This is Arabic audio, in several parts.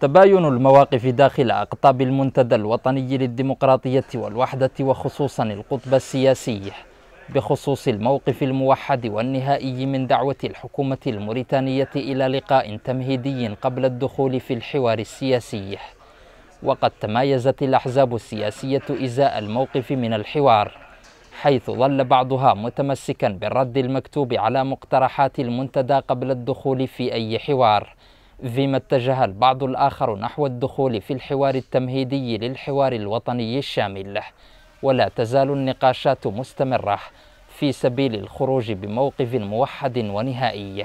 تباين المواقف داخل أقطاب المنتدى الوطني للديمقراطية والوحدة وخصوصا القطب السياسي بخصوص الموقف الموحد والنهائي من دعوة الحكومة الموريتانية إلى لقاء تمهيدي قبل الدخول في الحوار السياسي وقد تمايزت الأحزاب السياسية إزاء الموقف من الحوار حيث ظل بعضها متمسكا بالرد المكتوب على مقترحات المنتدى قبل الدخول في أي حوار فيما اتجه البعض الآخر نحو الدخول في الحوار التمهيدي للحوار الوطني الشامل ولا تزال النقاشات مستمرة في سبيل الخروج بموقف موحد ونهائي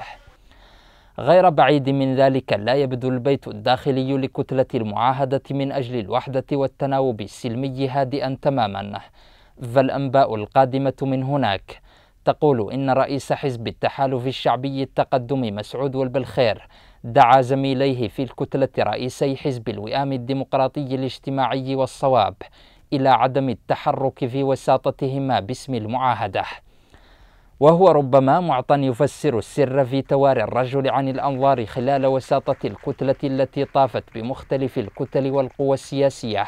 غير بعيد من ذلك لا يبدو البيت الداخلي لكتلة المعاهدة من أجل الوحدة والتناوب السلمي هادئا تماما فالأنباء القادمة من هناك تقول إن رئيس حزب التحالف الشعبي التقدم مسعود والبلخير دعا زميليه في الكتلة رئيسي حزب الوئام الديمقراطي الاجتماعي والصواب إلى عدم التحرك في وساطتهما باسم المعاهدة وهو ربما معطى يفسر السر في تواري الرجل عن الأنظار خلال وساطة الكتلة التي طافت بمختلف الكتل والقوى السياسية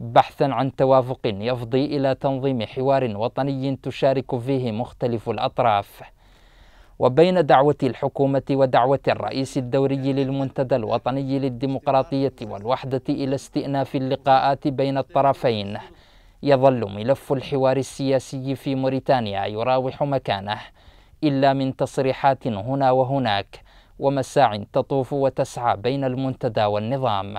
بحثا عن توافق يفضي إلى تنظيم حوار وطني تشارك فيه مختلف الأطراف وبين دعوة الحكومة ودعوة الرئيس الدوري للمنتدى الوطني للديمقراطية والوحدة إلى استئناف اللقاءات بين الطرفين يظل ملف الحوار السياسي في موريتانيا يراوح مكانه إلا من تصريحات هنا وهناك ومساع تطوف وتسعى بين المنتدى والنظام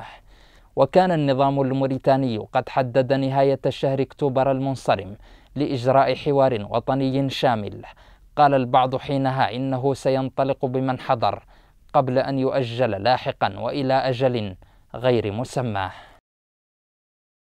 وكان النظام الموريتاني قد حدد نهاية شهر اكتوبر المنصرم لإجراء حوار وطني شامل قال البعض حينها إنه سينطلق بمن حضر قبل أن يؤجل لاحقا وإلى أجل غير مسمى